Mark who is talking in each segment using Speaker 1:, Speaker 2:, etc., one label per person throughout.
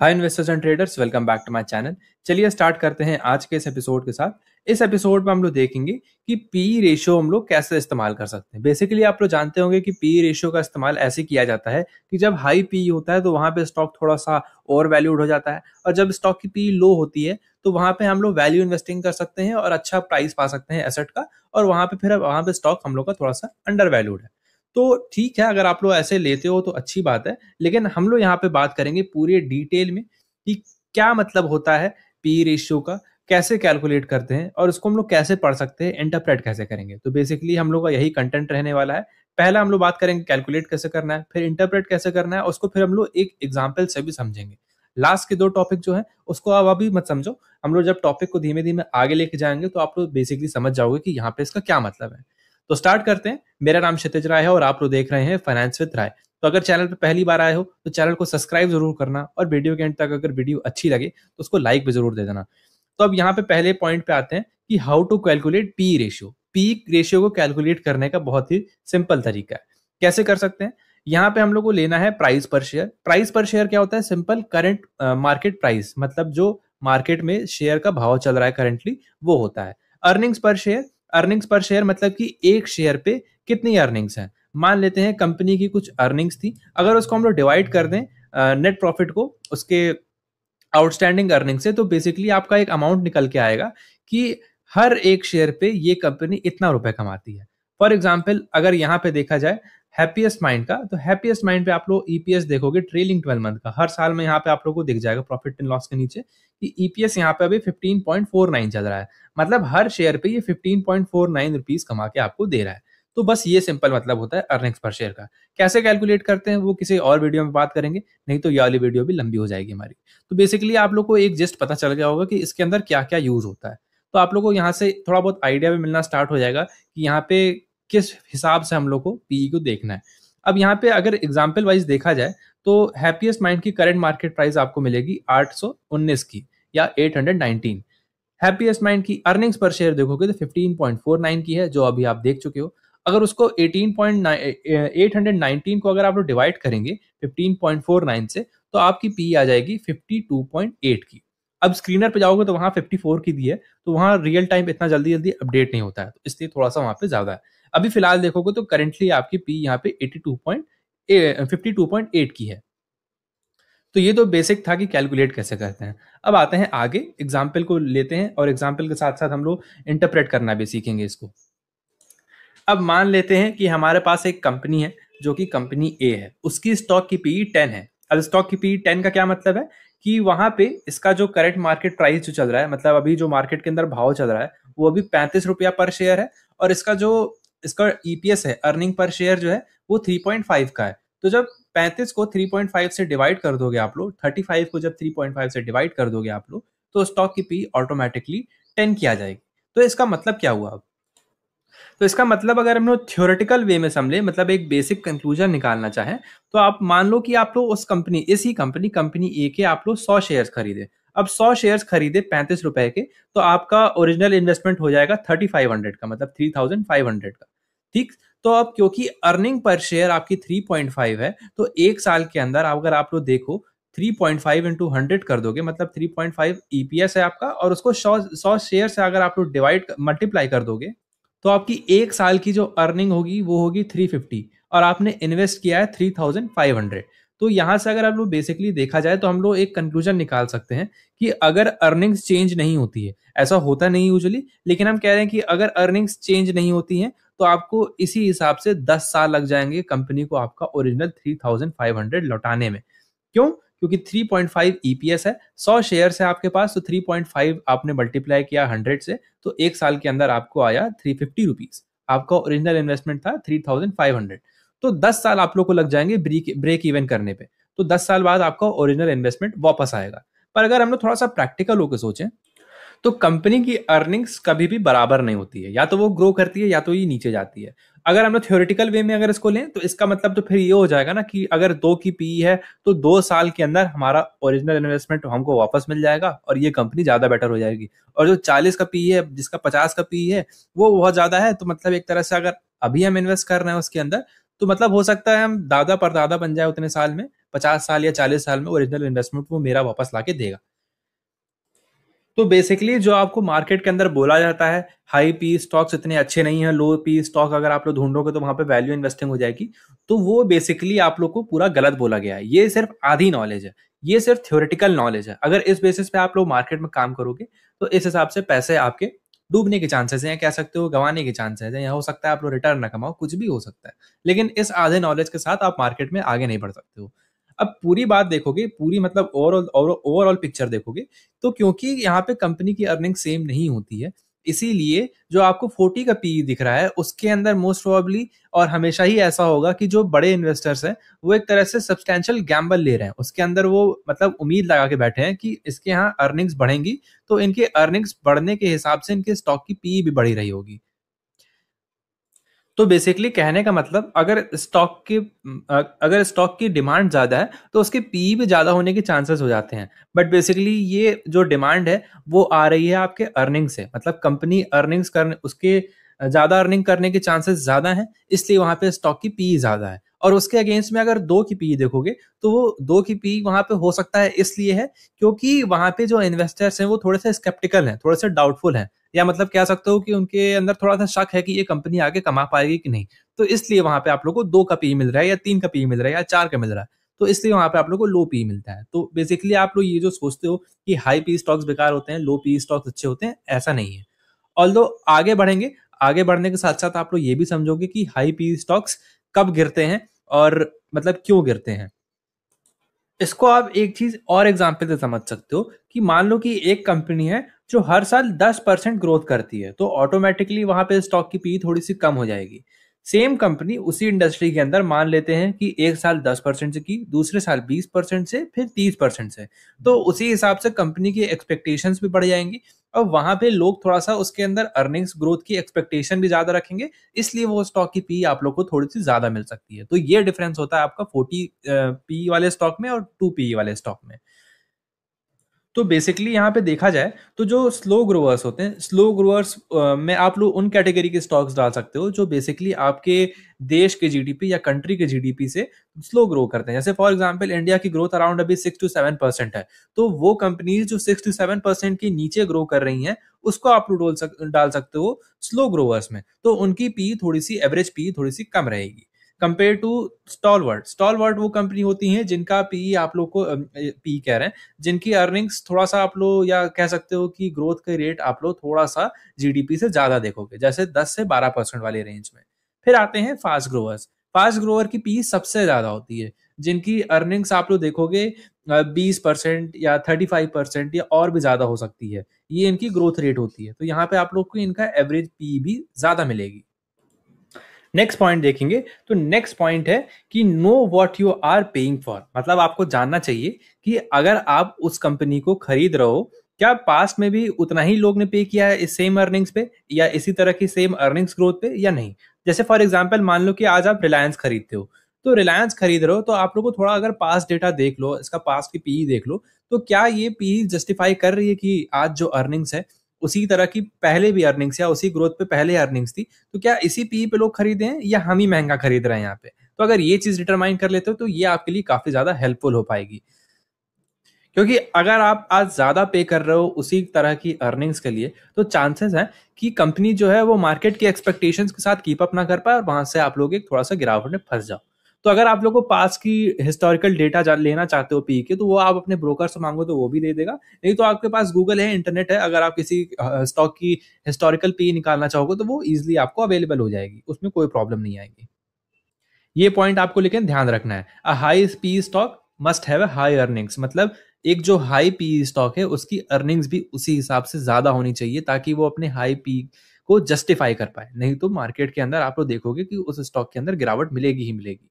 Speaker 1: hi investors and traders welcome back to my channel चलिए start करते हैं आज के इस एपिसोड के साथ इस एपिसोड में हम लोग देखेंगे कि पी रेशियो हम लोग कैसे इस्तेमाल कर सकते हैं बेसिकली आप लोग जानते होंगे कि पी रेशियो का इस्तेमाल ऐसे किया जाता है कि जब हाई पी होता है तो वहां पे स्टॉक थोड़ा सा ओवर वैल्यूड हो जाता है और जब स्टॉक की पी लो होती है तो वहां पे हम लोग वैल्यू इन्वेस्टिंग कर सकते हैं और अच्छा प्राइस पा सकते हैं एसेट का और वहां पे फिर वहां पे स्टॉक हम लोग का थोड़ा सा अंडर वैल्यूड है तो ठीक है अगर आप लोग ऐसे लेते हो तो अच्छी बात है लेकिन हम लोग यहाँ पे बात करेंगे पूरे डिटेल में कि क्या मतलब होता है पी रेशियो का कैसे कैलकुलेट करते हैं और इसको हम लोग कैसे पढ़ सकते हैं इंटरप्रेट कैसे करेंगे तो बेसिकली हम लोग का यही कंटेंट रहने वाला है पहला हम लोग बात करेंगे कैलकुलेट कैसे करना है फिर इंटरप्रेट कैसे करना है उसको फिर हम लोग एक एग्जाम्पल से भी समझेंगे लास्ट के दो टॉपिक जो है उसको आप अभी मत समझो हम लोग जब टॉपिक को धीमे धीमे आगे लेके जाएंगे तो आप लोग बेसिकली समझ जाओगे कि यहाँ पे इसका क्या मतलब है तो स्टार्ट करते हैं मेरा नाम क्षितिज राय है और आप लोग देख रहे हैं फाइनेंस विद राय तो अगर चैनल पर पहली बार आए हो तो चैनल को सब्सक्राइब जरूर करना और वीडियो के एंड तक अगर वीडियो अच्छी लगे तो उसको लाइक भी जरूर दे देना तो अब यहाँ पे पहले पॉइंट पे आते हैं कि how to calculate P ratio P ratio को कैलकुलेट करने का बहुत ही सिंपल तरीका है कैसे कर सकते हैं यहाँ पे हम लोग को लेना है प्राइस पर शेयर प्राइस पर शेयर क्या होता है सिंपल करंट मार्केट प्राइस मतलब जो मार्केट में शेयर का भाव चल रहा है करंटली वो होता है earnings per share earnings per share मतलब कि एक शेयर पे कितनी अर्निंग्स हैं मान लेते हैं कंपनी की कुछ अर्निंग्स थी अगर उसको हम लोग डिवाइड कर दें नेट प्रॉफिट को उसके आउटस्टैंडिंग अर्निंग से तो बेसिकली आपका एक अमाउंट निकल के आएगा कि हर एक शेयर पे ये कंपनी इतना रुपए कमाती है फॉर एग्जाम्पल अगर यहाँ पे देखा जाए हैप्पीएस्ट माइंड का तो हैप्पीएस्ट माइंड पे आप लोग ईपीएस e देखोगे ट्रेलिंग ट्वेल्व मंथ का हर साल में यहाँ पे आप लोग को दिख जाएगा प्रॉफिट एंड लॉस के नीचे कि ईपीएस e यहाँ पे अभी नाइन चल रहा है मतलब हर शेयर पे ये नाइन रुपीज कमा के आपको दे रहा है तो बस ये सिंपल मतलब होता है अर्निंग्स पर शेयर का कैसे कैलकुलेट करते हैं वो किसी और वीडियो में बात करेंगे नहीं तो ये वाली वीडियो भी लंबी हो जाएगी हमारी तो बेसिकली आप लोग को एक जस्ट पता चल गया होगा कि इसके अंदर क्या क्या यूज होता है तो आप लोगों को यहाँ से थोड़ा बहुत आइडिया भी मिलना स्टार्ट हो जाएगा कि यहाँ पे किस हिसाब से हम लोग को पीई e को देखना है अब यहाँ पे अगर एग्जाम्पल वाइज देखा जाए तो हैप्पीएस्ट माइंड की करंट मार्केट प्राइस आपको मिलेगी आठ की या एट हैप्पीएस्ट माइंड की अर्निंग्स पर शेयर देखोगे तो 15.49 की है जो अभी आप देख चुके हो अगर उसको 18.819 को अगर आप लोग डिवाइड करेंगे 15.49 से तो आपकी पी e आ जाएगी 52.8 की अब स्क्रीनर पे जाओगे तो वहाँ 54 की दी है तो वहाँ रियल टाइम इतना जल्दी जल्दी अपडेट नहीं होता है तो इसलिए थोड़ा सा वहाँ पे ज़्यादा है अभी फिलहाल देखोगे तो करेंटली आपकी पी यहाँ पे eighty two point fifty two point eight की है तो ये तो बेसिक था कि कैलकुलेट कैसे करते हैं अब आते हैं आगे एग्जाम्पल को लेते हैं और एग्जाम्पल के साथ साथ हम लोग इंटरप्रेट करना भी सीखेंगे इसको अब मान लेते हैं कि हमारे पास एक कंपनी है जो कि कंपनी ए है उसकी स्टॉक की पीई टेन है अब स्टॉक की पीई टेन का क्या मतलब है कि वहां पे इसका जो करंट मार्केट प्राइस जो चल रहा है मतलब अभी जो मार्केट के अंदर भाव चल रहा है वो अभी पैंतीस रुपया पर शेयर है और इसका जो इसका ईपीएस e है अर्निंग पर शेयर जो है वो 3.5 का है तो जब 35 को 3.5 से डिवाइड कर दोगे आप लोग 35 को जब 3.5 से डिवाइड कर दोगे आप लोग तो स्टॉक की पी ऑटोमेटिकली 10 किया जाएगी तो इसका मतलब क्या हुआ अब तो इसका मतलब अगर हम लोग थ्योरेटिकल वे में समझे मतलब एक बेसिक कंक्लूजन निकालना चाहें तो आप मान लो कि आप लोग उस कंपनी इसी कंपनी कंपनी ए के आप लोग सौ शेयर खरीदे अब सौ शेयर खरीदे पैंतीस रुपए के तो आपका ओरिजिनल इन्वेस्टमेंट हो जाएगा थर्टी फाइव हंड्रेड का मतलब थ्री थाउजेंड फाइव हंड्रेड का ठीक तो अब क्योंकि अर्निंग पर शेयर आपकी थ्री पॉइंट फाइव है तो एक साल के अंदर अगर आप लोग देखो three point five into hundred कर दोगे मतलब थ्री पॉइंट फाइव ईपीएस है आपका और उसको सौ सौ शेयर से अगर आप लोग डिवाइड मल्टीप्लाई कर दोगे तो आपकी एक साल की जो अर्निंग होगी वो होगी थ्री फिफ्टी और आपने इन्वेस्ट किया है थ्री थाउजेंड फाइव हंड्रेड तो यहाँ से अगर आप लोग बेसिकली देखा जाए तो हम लोग एक कंक्लूजन निकाल सकते हैं कि अगर अर्निंग्स चेंज नहीं होती है ऐसा होता नहीं यूजली लेकिन हम कह रहे हैं कि अगर अर्निंग्स चेंज नहीं होती है तो आपको इसी हिसाब से 10 साल लग जाएंगे कंपनी को आपका ओरिजिनल 3500 लौटाने में क्यों क्योंकि 3.5 ईपीएस e है 100 शेयर है आपके पास तो 3.5 आपने मल्टीप्लाई किया 100 से तो एक साल के अंदर आपको आया थ्री फिफ्टी आपका ओरिजिनल इन्वेस्टमेंट था 3500 तो दस साल आप लोग को लग जाएंगे ब्रेक ब्रेक इवन करने पे तो दस साल बाद आपका ओरिजिनल इन्वेस्टमेंट वापस आएगा पर अगर हम लोग थोड़ा सा प्रैक्टिकल होकर सोचें तो कंपनी की अर्निंग्स कभी भी बराबर नहीं होती है या तो वो ग्रो करती है या तो ये नीचे जाती है अगर हम लोग थ्योरेटिकल वे में अगर इसको लें तो इसका मतलब तो फिर ये हो जाएगा ना कि अगर दो की पी e है तो दो साल के अंदर हमारा ओरिजिनल इन्वेस्टमेंट हमको वापस मिल जाएगा और ये कंपनी ज्यादा बेटर हो जाएगी और जो चालीस का पी e है जिसका पचास का पी e है वो बहुत ज्यादा है तो मतलब एक तरह से अगर अभी हम इन्वेस्ट कर रहे हैं उसके अंदर तो मतलब हो सकता है हम दादा पर दादा बन जाए उतने साल में पचास साल या चालीस साल में ओरिजिनल इन्वेस्टमेंट वो मेरा वापस ला देगा तो बेसिकली जो आपको मार्केट के अंदर बोला जाता है हाई पी स्टॉक्स इतने अच्छे नहीं है लो पी स्टॉक अगर आप लोग ढूंढोगे तो वहां पे वैल्यू इन्वेस्टिंग हो जाएगी तो वो बेसिकली आप लोग को पूरा गलत बोला गया है ये सिर्फ आधी नॉलेज है ये सिर्फ थ्योरेटिकल नॉलेज है अगर इस बेसिस पे आप लोग मार्केट में काम करोगे तो इस हिसाब से पैसे आपके डूबने के चांसेस हैं कह सकते हो गंवाने के चांसेस हैं या हो सकता है आप लोग रिटर्न ना कमाओ कुछ भी हो सकता है लेकिन इस आधे नॉलेज के साथ आप मार्केट में आगे नहीं बढ़ सकते हो अब पूरी बात देखोगे पूरी मतलब ओवरऑल ओवरऑल पिक्चर देखोगे तो क्योंकि यहाँ पे कंपनी की अर्निंग सेम नहीं होती है इसीलिए जो आपको 40 का पी e दिख रहा है उसके अंदर मोस्ट प्रोबली और हमेशा ही ऐसा होगा कि जो बड़े इन्वेस्टर्स हैं वो एक तरह से सब्सटैंशियल गैम्बल ले रहे हैं उसके अंदर वो मतलब उम्मीद लगा के बैठे हैं कि इसके यहाँ अर्निंग्स बढ़ेंगी तो इनके अर्निंग्स बढ़ने के हिसाब से इनके स्टॉक की पी e भी बढ़ी रही होगी तो बेसिकली कहने का मतलब अगर स्टॉक की अगर स्टॉक की डिमांड ज़्यादा है तो उसके पी भी ज़्यादा होने के चांसेस हो जाते हैं बट बेसिकली ये जो डिमांड है वो आ रही है आपके अर्निंग से मतलब कंपनी अर्निंग्स करने उसके ज़्यादा अर्निंग करने के चांसेस ज़्यादा हैं इसलिए वहाँ पे स्टॉक की पी ज़्यादा है और उसके अगेंस्ट में अगर दो की पी देखोगे तो वो दो की पी वहां पे हो सकता है इसलिए है क्योंकि वहां पे जो इन्वेस्टर्स हैं वो थोड़े से स्केप्टिकल हैं थोड़े से डाउटफुल हैं या मतलब कह सकते हो कि उनके अंदर थोड़ा सा शक है कि ये कंपनी आगे कमा पाएगी कि नहीं तो इसलिए वहां पे आप लोग को दो का पी मिल रहा है या तीन का पी मिल रहा है या चार का मिल रहा है तो इसलिए वहां पे आप लोग को लो पी मिलता है तो बेसिकली आप लोग ये जो सोचते हो कि हाई पी स्टॉक्स बेकार होते हैं लो पी स्टॉक्स अच्छे होते हैं ऐसा नहीं है ऑल आगे बढ़ेंगे आगे बढ़ने के साथ साथ आप लोग ये भी समझोगे कि हाई पी स्टॉक्स कब गिरते हैं और मतलब क्यों गिरते हैं इसको आप एक चीज और एग्जाम्पल से समझ सकते हो कि मान लो कि एक कंपनी है जो हर साल 10 परसेंट ग्रोथ करती है तो ऑटोमेटिकली वहां पे स्टॉक की पी e थोड़ी सी कम हो जाएगी सेम कंपनी उसी इंडस्ट्री के अंदर मान लेते हैं कि एक साल दस परसेंट से की दूसरे साल बीस परसेंट से फिर तीस परसेंट से तो उसी हिसाब से कंपनी की एक्सपेक्टेशन भी बढ़ जाएंगी और वहां पे लोग थोड़ा सा उसके अंदर अर्निंग्स ग्रोथ की एक्सपेक्टेशन भी ज्यादा रखेंगे इसलिए वो स्टॉक की पी आप लोग को थोड़ी सी ज्यादा मिल सकती है तो ये डिफरेंस होता है आपका फोर्टी पी वाले स्टॉक में और टू पी वाले स्टॉक में तो बेसिकली यहाँ पे देखा जाए तो जो स्लो ग्रोअर्स होते हैं स्लो ग्रोअर्स में आप लोग उन कैटेगरी के स्टॉक्स डाल सकते हो जो बेसिकली आपके देश के जीडीपी या कंट्री के जीडीपी से स्लो ग्रो करते हैं जैसे फॉर एग्जांपल इंडिया की ग्रोथ अराउंड अभी सिक्स टू सेवन परसेंट है तो वो कंपनीज जो सिक्स टू सेवन परसेंट के नीचे ग्रो कर रही हैं उसको आप लोग डाल सकते हो स्लो ग्रोअर्स में तो उनकी पी थोड़ी सी एवरेज पी थोड़ी सी कम रहेगी कंपेयर टू स्टॉल स्टॉलवर्ट वो कंपनी होती हैं जिनका पीई e आप लोग को पी e कह रहे हैं जिनकी अर्निंग्स थोड़ा सा आप लोग या कह सकते हो कि ग्रोथ के रेट आप लोग थोड़ा सा जीडीपी से ज्यादा देखोगे जैसे दस से बारह परसेंट वाले रेंज में फिर आते हैं फास्ट ग्रोवर्स फास्ट ग्रोवर की पी e सबसे ज्यादा होती है जिनकी अर्निंग्स आप लोग देखोगे बीस परसेंट या थर्टी फाइव परसेंट या और भी ज्यादा हो सकती है ये इनकी ग्रोथ रेट होती है तो यहाँ पे आप लोग को इनका एवरेज पी भी ज्यादा मिलेगी नेक्स्ट पॉइंट देखेंगे तो नेक्स्ट पॉइंट है कि know what you are paying for मतलब आपको जानना चाहिए कि अगर आप उस कंपनी को खरीद रहे हो क्या पास्ट में भी उतना ही लोग ने पे किया है इस सेम अर्निंग्स पे या इसी तरह की सेम अर्निंग्स ग्रोथ पे या नहीं जैसे फॉर एग्जाम्पल मान लो कि आज आप रिलायंस खरीदते हो तो रिलायंस खरीद रहे हो तो आप लोग को थोड़ा अगर पास डेटा देख लो इसका पास की पीई e देख लो तो क्या ये पीई जस्टिफाई e कर रही है कि आज जो अर्निंग्स है उसी तरह की पहले भी अर्निंग्स या उसी ग्रोथ पे पहले अर्निंग्स थी तो क्या इसी पी e पे लोग खरीदे हैं या हम ही महंगा खरीद रहे हैं यहाँ पे तो अगर ये चीज डिटरमाइन कर लेते हो तो ये आपके लिए काफी ज्यादा हेल्पफुल हो पाएगी क्योंकि अगर आप आज ज्यादा पे कर रहे हो उसी तरह की अर्निंग्स के लिए तो चांसेस हैं कि कंपनी जो है वो मार्केट की एक्सपेक्टेशंस के साथ कीप अप ना कर पाए और वहां से आप लोग एक थोड़ा सा गिरावट में फंस जाओ तो अगर आप लोग को पास की हिस्टोरिकल डेटा लेना चाहते हो पी के e तो वो आप अपने ब्रोकर से मांगो तो वो भी दे देगा नहीं तो आपके पास गूगल है इंटरनेट है अगर आप किसी स्टॉक की हिस्टोरिकल पी e निकालना चाहोगे तो वो ईजिली आपको अवेलेबल हो जाएगी उसमें कोई प्रॉब्लम नहीं आएगी ये पॉइंट आपको लेकिन ध्यान रखना है a high P stock must have high earnings मतलब एक जो हाई पी स्टॉक है उसकी अर्निंग्स भी उसी हिसाब से ज्यादा होनी चाहिए ताकि वो अपने हाई पी e को जस्टिफाई कर पाए नहीं तो मार्केट के अंदर आप लोग देखोगे कि उस स्टॉक के अंदर गिरावट मिलेगी ही मिलेगी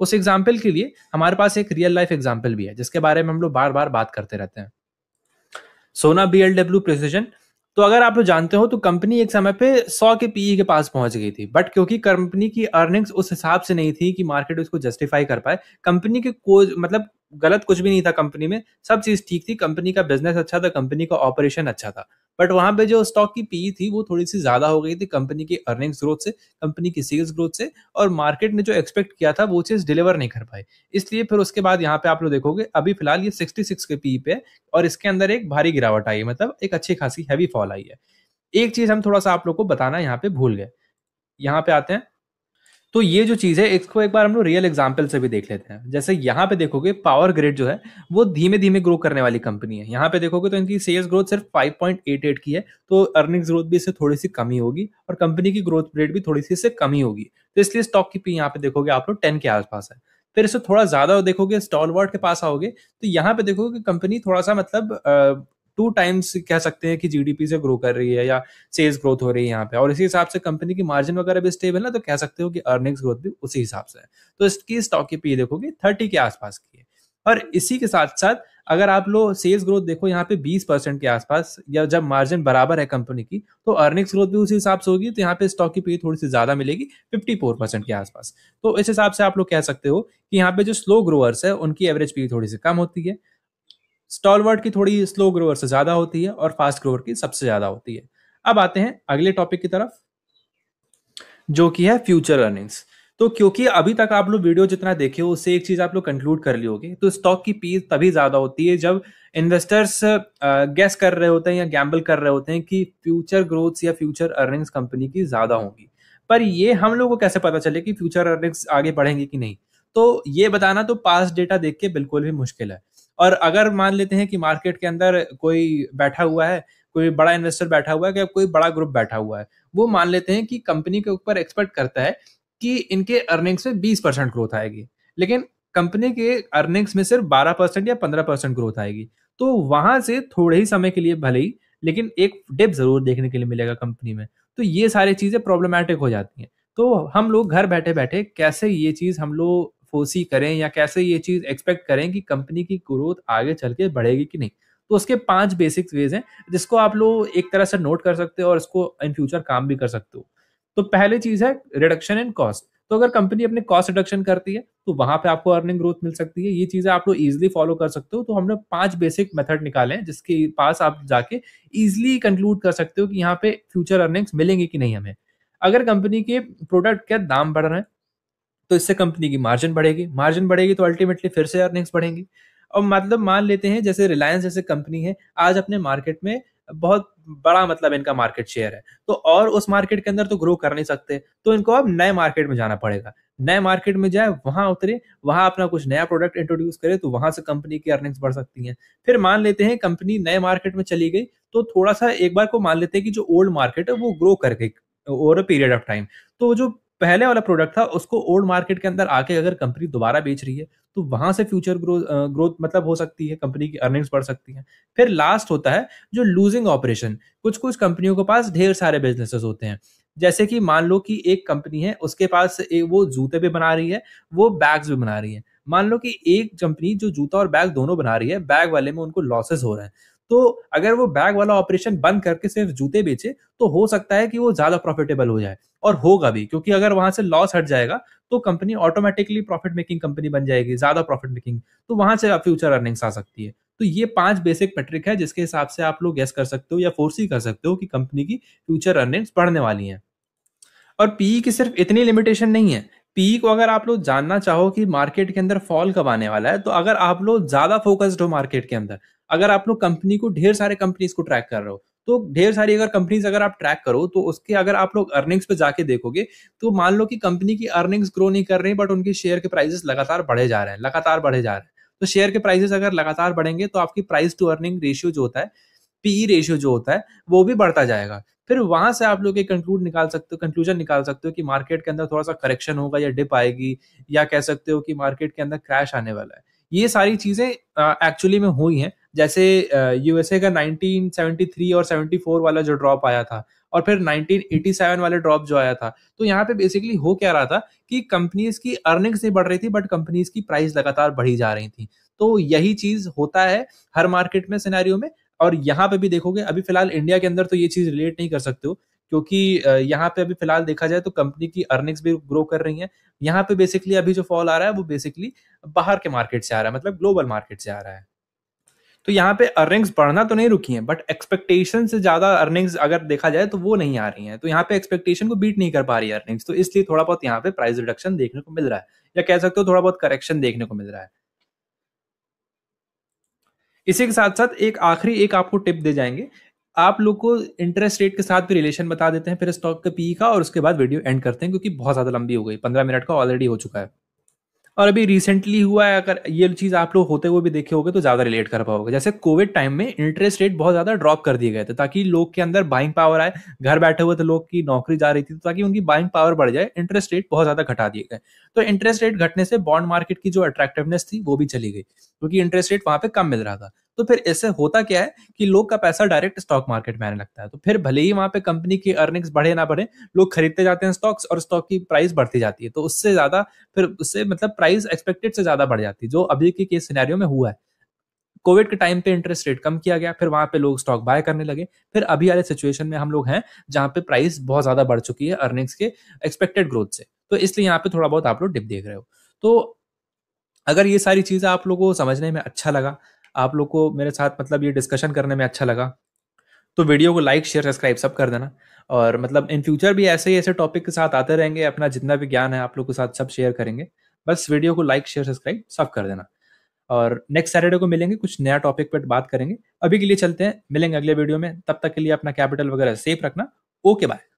Speaker 1: उस एग्जाम्पल के लिए हमारे पास एक रियल लाइफ एग्जाम्पल भी है जिसके बारे में हम लोग बार बार बात करते रहते हैं सोना बी एल डब्ल्यू प्रिसीजन तो अगर आप लोग जानते हो तो कंपनी एक समय पे 100 के पीई e के पास पहुंच गई थी बट क्योंकि कंपनी की अर्निंग्स उस हिसाब से नहीं थी कि मार्केट उसको जस्टिफाई कर पाए कंपनी के को मतलब गलत कुछ भी नहीं था कंपनी में सब चीज ठीक थी कंपनी का बिजनेस अच्छा था कंपनी का ऑपरेशन अच्छा था बट वहां पे जो स्टॉक की पी थी वो थोड़ी सी ज्यादा हो गई थी कंपनी की अर्निंग्स ग्रोथ से कंपनी की सेल्स ग्रोथ से और मार्केट ने जो एक्सपेक्ट किया था वो चीज डिलीवर नहीं कर पाई इसलिए फिर उसके बाद यहाँ पे आप लोग देखोगे अभी फिलहाल ये सिक्सटी सिक्स के पी पे और इसके अंदर एक भारी गिरावट आई है मतलब एक अच्छी खासी हैवी फॉल आई है एक चीज हम थोड़ा सा आप लोग को बताना यहाँ पे भूल गए यहाँ पे आते हैं तो ये जो चीज़ है इसको एक बार हम लोग रियल एग्जाम्पल से भी देख लेते हैं जैसे यहाँ पे देखोगे पावर ग्रिड जो है वो धीमे धीमे ग्रो करने वाली कंपनी है यहाँ पे देखोगे तो इनकी सेल्स ग्रोथ सिर्फ 5.88 की है तो अर्निंग्स ग्रोथ भी इससे थोड़ी सी कमी होगी और कंपनी की ग्रोथ रेट भी थोड़ी सी इससे कमी होगी तो इसलिए स्टॉक की पी यहाँ पे देखोगे आप लोग टेन के आसपास है फिर इससे थोड़ा ज्यादा देखोगे स्टॉल वर्ड के पास आओगे तो यहाँ पे देखोगे कंपनी थोड़ा सा मतलब टू टाइम्स कह सकते हैं कि जीडीपी से ग्रो कर रही है या सेल्स ग्रोथ हो रही है यहाँ पे और इसी हिसाब से कंपनी की मार्जिन वगैरह भी स्टेबल है तो कह सकते हो कि अर्निंग्स ग्रोथ भी उसी हिसाब से है तो इसकी स्टॉक की पी e देखोगे थर्टी के आसपास की है और इसी के साथ साथ अगर आप लोग सेल्स ग्रोथ देखो यहाँ पे 20 परसेंट के आसपास या जब मार्जिन बराबर है कंपनी की तो अर्निंग्स ग्रोथ भी उसी हिसाब से होगी तो यहाँ पे स्टॉक की पे e थोड़ी सी ज्यादा मिलेगी 54 परसेंट के आसपास तो इस हिसाब से आप लोग कह सकते हो कि यहाँ पे जो स्लो ग्रोअर्स है उनकी एवरेज पी e थोड़ी सी कम होती है स्टॉलवर्ड की थोड़ी स्लो ग्रोवर से ज्यादा होती है और फास्ट ग्रोवर की सबसे ज्यादा होती है अब आते हैं अगले टॉपिक की तरफ जो कि है फ्यूचर अर्निंग्स तो क्योंकि अभी तक आप लोग वीडियो जितना देखे हो उससे एक चीज आप लोग कंक्लूड कर ली होगी तो स्टॉक की पीस तभी ज्यादा होती है जब इन्वेस्टर्स गैस कर रहे होते हैं या गैम्बल कर रहे होते हैं कि फ्यूचर ग्रोथ या फ्यूचर अर्निंग्स कंपनी की ज्यादा होंगी पर ये हम लोग को कैसे पता चले कि फ्यूचर अर्निंग्स आगे बढ़ेंगे कि नहीं तो ये बताना तो पास डेटा देख के बिल्कुल भी मुश्किल है और अगर मान लेते हैं कि मार्केट के अंदर कोई बैठा हुआ है कोई बड़ा इन्वेस्टर बैठा हुआ है या कोई बड़ा ग्रुप बैठा हुआ है वो मान लेते हैं कि कंपनी के ऊपर एक्सपेक्ट करता है कि इनके अर्निंग्स में बीस परसेंट ग्रोथ आएगी लेकिन कंपनी के अर्निंग्स में सिर्फ बारह परसेंट या पंद्रह परसेंट ग्रोथ आएगी तो वहां से थोड़े ही समय के लिए भले ही लेकिन एक डिप जरूर देखने के लिए मिलेगा कंपनी में तो ये सारी चीजें प्रॉब्लमेटिक हो जाती हैं तो हम लोग घर बैठे बैठे कैसे ये चीज हम लोग फोसी करें या कैसे ये चीज एक्सपेक्ट करें कि कंपनी की ग्रोथ आगे चल के बढ़ेगी कि नहीं तो उसके पांच बेसिक वेज हैं जिसको आप लोग एक तरह से नोट कर सकते हो और इसको इन फ्यूचर काम भी कर सकते हो तो पहली चीज है रिडक्शन इन कॉस्ट तो अगर कंपनी अपने कॉस्ट रिडक्शन करती है तो वहां पे आपको अर्निंग ग्रोथ मिल सकती है ये चीजें आप लोग इजिली फॉलो कर सकते हो तो हमने पांच बेसिक मेथड निकाले हैं जिसके पास आप जाके इजिली कंक्लूड कर सकते हो कि यहाँ पे फ्यूचर अर्निंग्स मिलेंगे कि नहीं हमें अगर कंपनी के प्रोडक्ट के दाम बढ़ रहे हैं तो इससे कंपनी की मार्जिन बढ़ेगी मार्जिन बढ़ेगी तो अल्टीमेटली फिर से अर्निंग्स बढ़ेंगी और मतलब मान लेते हैं जैसे रिलायंस जैसे कंपनी है आज अपने मार्केट में बहुत बड़ा मतलब इनका मार्केट शेयर है तो और उस मार्केट के अंदर तो ग्रो कर नहीं सकते तो इनको अब नए मार्केट में जाना पड़ेगा नए मार्केट में जाए वहां उतरे वहां अपना कुछ नया प्रोडक्ट इंट्रोड्यूस करे तो वहां से कंपनी की अर्निंग्स बढ़ सकती हैं फिर मान लेते हैं कंपनी नए मार्केट में चली गई तो थोड़ा सा एक बार को मान लेते हैं कि जो ओल्ड मार्केट है वो ग्रो कर गई over a period of time तो जो पहले वाला प्रोडक्ट था उसको ओल्ड मार्केट के अंदर आके अगर कंपनी दोबारा बेच रही है तो वहां से फ्यूचर ग्रोथ ग्रोथ मतलब हो सकती है कंपनी की अर्निंग्स बढ़ सकती हैं फिर लास्ट होता है जो लूजिंग ऑपरेशन कुछ कुछ कंपनियों के पास ढेर सारे बिजनेसेस होते हैं जैसे कि मान लो कि एक कंपनी है उसके पास एक वो जूते भी बना रही है वो बैग्स भी बना रही है मान लो कि एक कंपनी जो जूता और बैग दोनों बना रही है बैग वाले में उनको लॉसेस हो रहे हैं तो अगर वो बैग वाला ऑपरेशन बंद करके सिर्फ जूते बेचे तो हो सकता है कि वो ज्यादा प्रॉफिटेबल हो जाए और होगा भी क्योंकि अगर वहां से लॉस हट जाएगा तो company automatically profit making company बन जाएगी ज्यादा प्रॉफिट मेकिंग तो वहां से फ्यूचर अर्निंग्स आ सकती है तो ये पांच बेसिक मेट्रिक है जिसके हिसाब से आप लोग गैस कर सकते हो या फोर्सी कर सकते हो कि कंपनी की फ्यूचर अर्निंग्स बढ़ने वाली है और पीई e की सिर्फ इतनी लिमिटेशन नहीं है पीई e को अगर आप लोग जानना चाहो कि मार्केट के अंदर फॉल कब आने वाला है तो अगर आप लोग ज्यादा फोकस्ड हो मार्केट के अंदर अगर आप लोग कंपनी को ढेर सारे कंपनीज को ट्रैक कर रहे हो तो ढेर सारी अगर कंपनीज अगर आप ट्रैक करो तो उसके अगर आप लोग अर्निंग्स पे जाके देखोगे तो मान लो कि कंपनी की अर्निंग्स ग्रो नहीं कर रही बट उनके शेयर के प्राइजेस लगातार बढ़े जा रहे हैं लगातार बढ़े जा रहे हैं तो शेयर के प्राइजेस अगर लगातार बढ़ेंगे तो आपकी प्राइस टू अर्निंग रेशियो जो होता है पीई रेशियो e जो होता है वो भी बढ़ता जाएगा फिर वहां से आप लोग एक कंक्लूड निकाल सकते हो कंक्लूजन निकाल सकते हो कि मार्केट के अंदर थोड़ा सा करेक्शन होगा या डिप आएगी या कह सकते हो कि मार्केट के अंदर क्रैश आने वाला है ये सारी चीजें एक्चुअली में हुई हैं जैसे यूएसए का 1973 और 74 वाला जो ड्रॉप आया था और फिर 1987 वाला ड्रॉप जो आया था तो यहाँ पे बेसिकली हो क्या रहा था कि कंपनीज की अर्निंग्स नहीं बढ़ रही थी बट कंपनीज की प्राइस लगातार बढ़ी जा रही थी तो यही चीज होता है हर मार्केट में सिनेरियो में और यहाँ पे भी देखोगे अभी फिलहाल इंडिया के अंदर तो ये चीज रिलेट नहीं कर सकते हो क्योंकि यहाँ पे अभी फिलहाल देखा जाए तो कंपनी की अर्निंग्स भी ग्रो कर रही हैं यहाँ पे बेसिकली अभी जो फॉल आ रहा है वो बेसिकली बाहर के मार्केट से आ रहा है मतलब ग्लोबल मार्केट से आ रहा है तो यहाँ पे अर्निंग्स बढ़ना तो नहीं रुकी है बट एक्सपेक्टेशन से ज्यादा अर्निंग्स अगर देखा जाए तो वो नहीं आ रही है तो यहाँ पे एक्सपेक्टेशन को बीट नहीं कर पा रही है अर्निंग्स तो इसलिए थोड़ा बहुत यहाँ पे प्राइस रिडक्शन देखने को मिल रहा है या कह सकते हो थोड़ा बहुत करेक्शन देखने को मिल रहा है इसी के साथ साथ एक आखिरी एक आपको टिप दे जाएंगे आप लोग को इंटरेस्ट रेट के साथ भी रिलेशन बता देते हैं फिर स्टॉक के पी का और उसके बाद वीडियो एंड करते हैं क्योंकि बहुत ज्यादा लंबी हो गई पंद्रह मिनट का ऑलरेडी हो चुका है और अभी रिसेंटली हुआ है अगर ये चीज़ आप लोग होते हुए भी देखे होगे तो ज़्यादा रिलेट कर पाओगे जैसे कोविड टाइम में इंटरेस्ट रेट बहुत ज़्यादा ड्रॉप कर दिए गए थे ताकि लोग के अंदर बाइंग पावर आए घर बैठे हुए तो लोग की नौकरी जा रही थी तो ताकि उनकी बाइंग पावर बढ़ जाए इंटरेस्ट रेट बहुत ज़्यादा घटा दिए गए तो इंटरेस्ट रेट घटने से बॉन्ड मार्केट की जो अट्रैक्टिवनेस थी वो भी चली गई क्योंकि इंटरेस्ट रेट वहाँ पे कम मिल रहा था तो फिर इससे होता क्या है कि लोग का पैसा डायरेक्ट स्टॉक मार्केट में आने लगता है तो फिर भले ही वहां पे कंपनी की अर्निंग्स बढ़े ना बढ़े लोग खरीदते जाते हैं स्टॉक्स और स्टॉक की प्राइस बढ़ती जाती है तो उससे ज्यादा फिर उससे मतलब प्राइस एक्सपेक्टेड से ज्यादा बढ़ जाती है जो अभी के केस सिनेरियो में हुआ है कोविड के टाइम पे इंटरेस्ट रेट कम किया गया फिर वहां पे लोग स्टॉक बाय करने लगे फिर अभी वाले सिचुएशन में हम लोग हैं जहां पे प्राइस बहुत ज्यादा बढ़ चुकी है अर्निंग्स के एक्सपेक्टेड ग्रोथ से तो इसलिए यहाँ पे थोड़ा बहुत आप लोग डिप देख रहे हो तो अगर ये सारी चीज़ें आप लोगों को समझने में अच्छा लगा आप लोग को मेरे साथ मतलब ये डिस्कशन करने में अच्छा लगा तो वीडियो को लाइक शेयर सब्सक्राइब सब कर देना और मतलब इन फ्यूचर भी ऐसे ही ऐसे टॉपिक के साथ आते रहेंगे अपना जितना भी ज्ञान है आप लोग के साथ सब शेयर करेंगे बस वीडियो को लाइक शेयर सब्सक्राइब सब कर देना और नेक्स्ट सैटरडे को मिलेंगे कुछ नया टॉपिक पर बात करेंगे अभी के लिए चलते हैं मिलेंगे अगले वीडियो में तब तक के लिए अपना कैपिटल वगैरह सेफ रखना ओके बाय